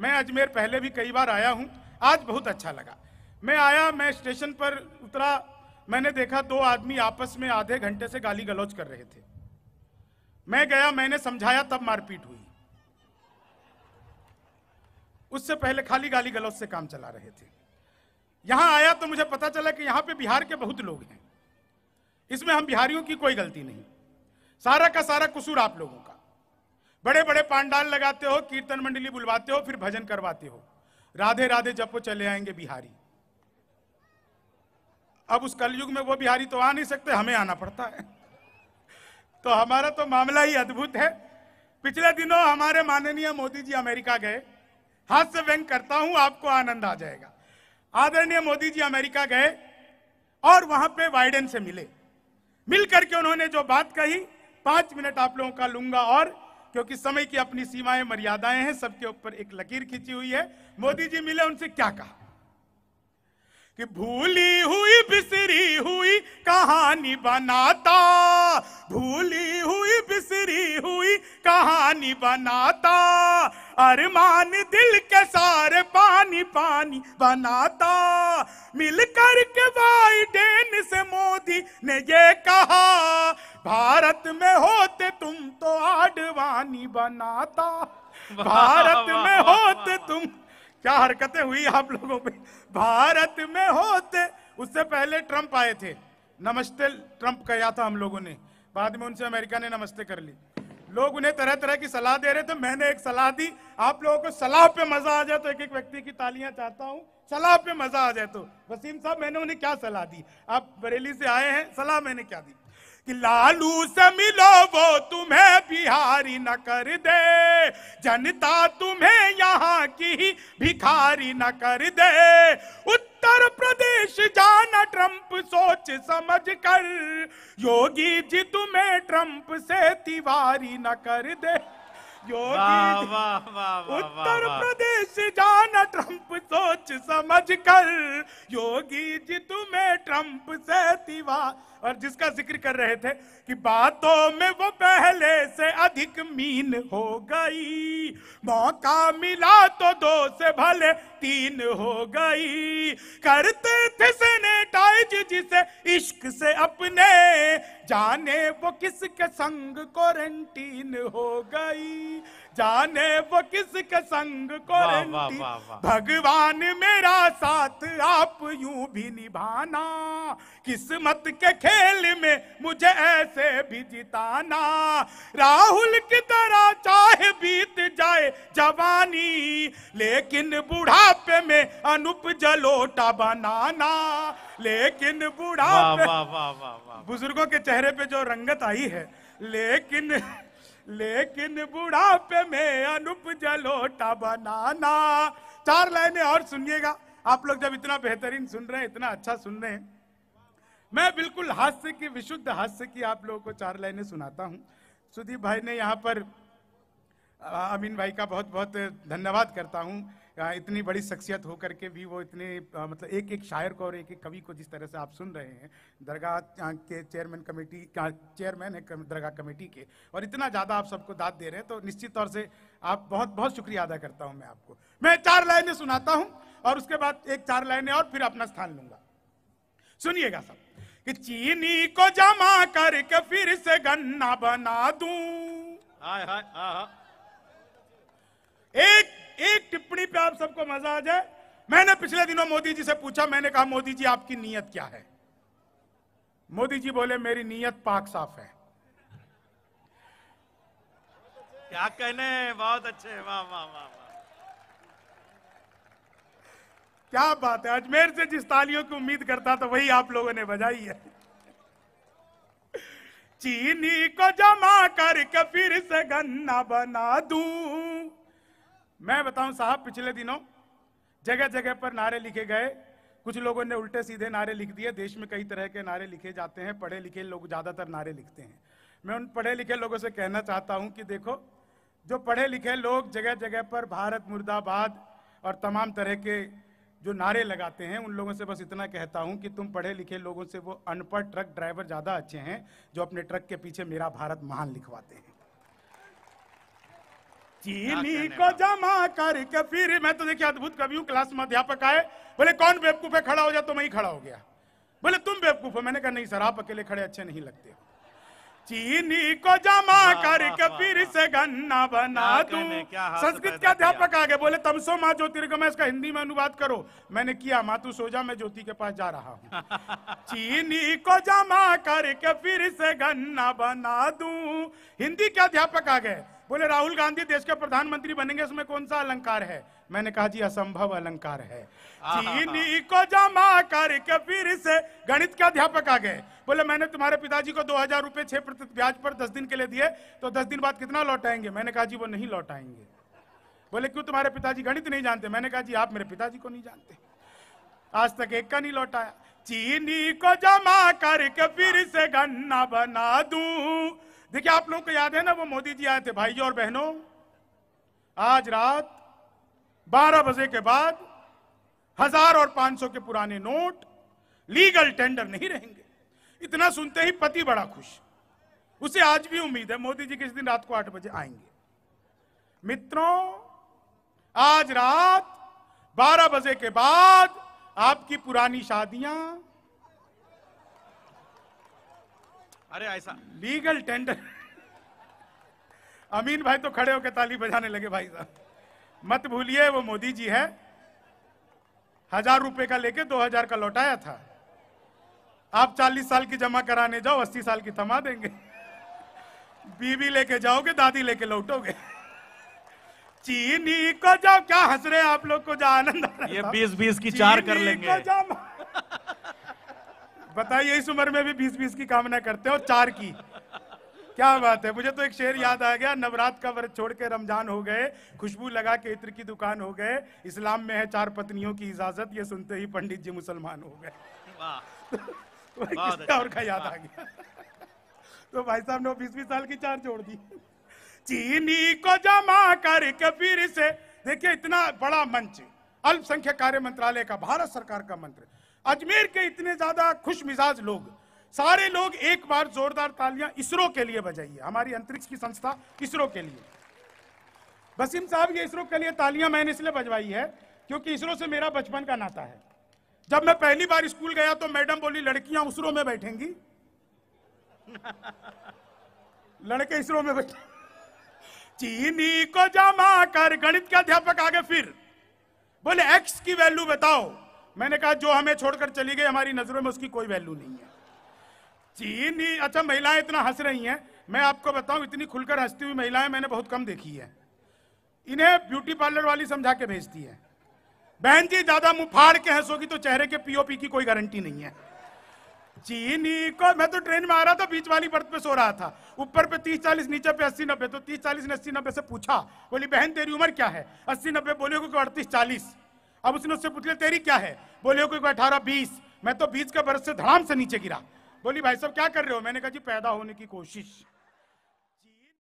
मैं अजमेर पहले भी कई बार आया हूँ आज बहुत अच्छा लगा मैं आया मैं स्टेशन पर उतरा मैंने देखा दो आदमी आपस में आधे घंटे से गाली गलौज कर रहे थे मैं गया मैंने समझाया तब मारपीट हुई उससे पहले खाली गाली गलौज से काम चला रहे थे यहां आया तो मुझे पता चला कि यहां पे बिहार के बहुत लोग हैं इसमें हम बिहारियों की कोई गलती नहीं सारा का सारा कसूर आप लोगों का बड़े बड़े पांडाल लगाते हो कीर्तन मंडली बुलवाते हो फिर भजन करवाते हो राधे राधे जब वो चले आएंगे बिहारी अब उस कलयुग में वो बिहारी तो आ नहीं सकते हमें आना पड़ता है तो हमारा तो मामला ही अद्भुत है पिछले दिनों हमारे माननीय मोदी जी अमेरिका गए हाथ से व्यंग करता हूं आपको आनंद आ जाएगा आदरणीय मोदी जी अमेरिका गए और वहां पे बाइडेन से मिले मिलकर के उन्होंने जो बात कही पांच मिनट आप लोगों का लूंगा और क्योंकि समय की अपनी सीमाएं मर्यादाएं हैं सबके ऊपर एक लकीर खींची हुई है मोदी जी मिले उनसे क्या कहा कि भूली हुई बिसरी हुई कहानी बनाता भूली हुई बिसरी हुई कहानी बनाता अरमान दिल के सारे पानी पानी बनाता मिलकर के बाइडेन से मोदी ने ये कहा भारत में हो आडवाणी बनाता भारत में होते तुम क्या हरकतें हुई आप लोगों पे भारत में होते उससे पहले ट्रंप आए थे नमस्ते ट्रंप कहा था हम लोगों ने बाद में उनसे अमेरिका ने नमस्ते कर ली लोग उन्हें तरह तरह की सलाह दे रहे थे मैंने एक सलाह दी आप लोगों को सलाह पे मजा आ जाए तो एक एक व्यक्ति की तालियां चाहता हूँ सलाह पे मजा आ जाए तो वसीम साहब मैंने उन्हें क्या सलाह दी आप बरेली से आए हैं सलाह मैंने क्या दी कि लालू से मिलो वो तुम्हें बिहारी न कर दे जनता तुम्हें यहाँ की भिखारी न कर दे उत्तर प्रदेश जाना ट्रंप सोच समझ कर योगी जी तुम्हें ट्रंप से तिवारी न कर दे योगी उत्तर प्रदेश जाना ट्रंप सोच समझ कर योगी जी तुम्हें ट्रंप से तिवा और जिसका जिक्र कर रहे थे कि बातों में वो पहले से अधिक मीन हो गई मौका मिला तो दो से भले तीन हो गई करते थे सेनेटाइज जिसे इश्क से अपने जाने वो किसके संग क्वारंटीन हो गई जाने वो किसके संग को भगवान मेरा साथ आप यूं भी निभाना किस्मत के खेल में मुझे ऐसे भी जिताना राहुल की तरह चाहे बीत जाए जवानी लेकिन बुढ़ापे में अनुप जलोटा बनाना लेकिन बुढ़ापे बुजुर्गों के चेहरे पे जो रंगत आई है लेकिन लेकिन बुढ़ापे में अनुप जलोटा बनाना चार लाइनें और सुनिएगा आप लोग जब इतना बेहतरीन सुन रहे हैं इतना अच्छा सुन रहे हैं मैं बिल्कुल हास्य की विशुद्ध हास्य की आप लोगों को चार लाइनें सुनाता हूं सुदीप भाई ने यहाँ पर अमीन भाई का बहुत बहुत धन्यवाद करता हूँ इतनी बड़ी शख्सियत होकर के भी वो इतने मतलब एक एक शायर को और एक एक कवि को जिस तरह से आप सुन रहे हैं दरगाह के चेयरमैन कमेटी चेयरमैन है दरगाह कमेटी के और इतना ज़्यादा आप सबको दाद दे रहे हैं तो निश्चित तौर से आप बहुत बहुत शुक्रिया अदा करता हूँ मैं आपको मैं चार लाइनें सुनाता हूँ और उसके बाद एक चार लाइनें और फिर अपना स्थान लूंगा सुनिएगा सब कि चीनी को जमा करके फिर से गन्ना बना दूं हाय हाय एक टिप्पणी पे आप सबको मजा आ जाए मैंने पिछले दिनों मोदी जी से पूछा मैंने कहा मोदी जी आपकी नीयत क्या है मोदी जी बोले मेरी नीयत पाक साफ है क्या कहने बहुत अच्छे वाह वाह वाह क्या बात है अजमेर से जिस तालियों की उम्मीद करता था वही आप लोगों ने बजाई है चीनी को जमा करके फिर से गन्ना बना दूं मैं बताऊं साहब पिछले दिनों जगह जगह पर नारे लिखे गए कुछ लोगों ने उल्टे सीधे नारे लिख दिए देश में कई तरह के नारे लिखे जाते हैं पढ़े लिखे लोग ज़्यादातर नारे लिखते हैं मैं उन पढ़े लिखे लोगों से कहना चाहता हूं कि देखो जो पढ़े लिखे लोग जगह जगह पर भारत मुर्दाबाद और तमाम तरह के जो नारे लगाते हैं उन लोगों से बस इतना कहता हूं कि तुम पढ़े लिखे लोगों से वो अनपढ़ ट्रक ड्राइवर ज़्यादा अच्छे हैं जो अपने ट्रक के पीछे मेरा भारत महान लिखवाते हैं चीनी को जमा करके फिर मैं तो देखिए अद्भुत कवि हूँ क्लास में अध्यापक आए बोले कौन बेवकूफ है खड़ा हो जाए तो मैं ही खड़ा हो गया बोले तुम बेवकूफ हो मैंने कहा नहीं सर आप अकेले खड़े अच्छे नहीं लगते चीनी को जमा करके फिर से गन्ना बना दू संस्कृत के अध्यापक आगे बोले तमसो माँ ज्योतिर्गमय इसका हिंदी में अनुवाद करो मैंने किया मातू सोजा मैं ज्योति के पास जा रहा हूँ चीनी को जमा करके फिर से गन्ना बना दू हिंदी के अध्यापक आगे बोले राहुल गांधी देश के प्रधानमंत्री बनेंगे उसमें कौन सा अलंकार है मैंने कहा जी असंभव अलंकार है चीनी को जमा करके फिर से गणित के अध्यापक आ गए बोले मैंने तुम्हारे पिताजी को दो हजार रुपए छह प्रतिशत ब्याज पर दस दिन के लिए दिए तो दस दिन बाद कितना लौटाएंगे मैंने कहा जी वो नहीं लौटाएंगे बोले क्यों तुम्हारे पिताजी गणित नहीं जानते मैंने कहा जी आप मेरे पिताजी को नहीं जानते आज तक एक का नहीं लौटाया चीनी को जमा करके फिर से गन्ना बना दूं देखिए आप लोगों को याद है ना वो मोदी जी आए थे भाइयों और बहनों आज रात 12 बजे के बाद हजार और 500 के पुराने नोट लीगल टेंडर नहीं रहेंगे इतना सुनते ही पति बड़ा खुश उसे आज भी उम्मीद है मोदी जी किस दिन रात को आठ बजे आएंगे मित्रों आज रात 12 बजे के बाद आपकी पुरानी शादियां अरे ऐसा लीगल टेंडर अमीन भाई तो खड़े होकर ताली बजाने लगे भाई साहब मत भूलिए वो मोदी जी है हजार रुपए का लेके दो हजार का लौटाया था आप चालीस साल की जमा कराने जाओ अस्सी साल की थमा देंगे बीबी लेके जाओगे दादी लेके लौटोगे चीनी को जाओ क्या हंस रहे आप लोग को जा आनंद ये बीस बीस की चार कर लेंगे बताइए इस उम्र में भी बीस बीस की कामना करते हो चार की क्या बात है मुझे तो एक शेर याद आ गया नवरात का व्रत छोड़ के रमजान हो गए खुशबू लगा के इत्र की दुकान हो गए इस्लाम में है चार पत्नियों की इजाजत ये सुनते ही पंडित जी मुसलमान हो गए तो अच्छा। और का याद आ गया तो भाई साहब ने बीस बीस साल की चार जोड़ दी चीनी को जमा कर फिर से देखिए इतना बड़ा मंच अल्पसंख्यक कार्य मंत्रालय का भारत सरकार का मंत्र अजमेर के इतने ज्यादा खुश मिजाज लोग सारे लोग एक बार जोरदार तालियां इसरो के लिए बजाइए हमारी अंतरिक्ष की संस्था इसरो के लिए वसीम साहब ये इसरो के लिए तालियां मैंने इसलिए बजवाई है क्योंकि इसरो से मेरा बचपन का नाता है जब मैं पहली बार स्कूल गया तो मैडम बोली लड़कियां इसरो में बैठेंगी लड़के इसरो में बैठे चीनी को जमा कर गणित के अध्यापक आगे फिर बोले एक्स की वैल्यू बताओ मैंने कहा जो हमें छोड़कर चली गई हमारी नजरों में उसकी कोई वैल्यू नहीं है चीन ही अच्छा महिलाएं इतना हंस रही हैं मैं आपको बताऊं इतनी खुलकर हंसती हुई महिलाएं मैंने बहुत कम देखी है इन्हें ब्यूटी पार्लर वाली समझा के भेजती है बहन जी ज्यादा मुंह फाड़ के हंसोगी तो चेहरे के पीओपी की कोई गारंटी नहीं है चीनी को मैं तो ट्रेन में आ रहा था बीच वाली बर्थ पे सो रहा था ऊपर पे तीस चालीस नीचे पे अस्सी नब्बे तो तीस चालीस ने अस्सी नब्बे से पूछा बोली बहन तेरी उम्र क्या है अस्सी नब्बे बोले को अड़तीस चालीस अब उसने उससे पूछ लिया तेरी क्या है बोले कोई अठारह बीस मैं तो बीस के बरस से धड़ाम से नीचे गिरा बोली भाई साहब क्या कर रहे हो मैंने कहा जी पैदा होने की कोशिश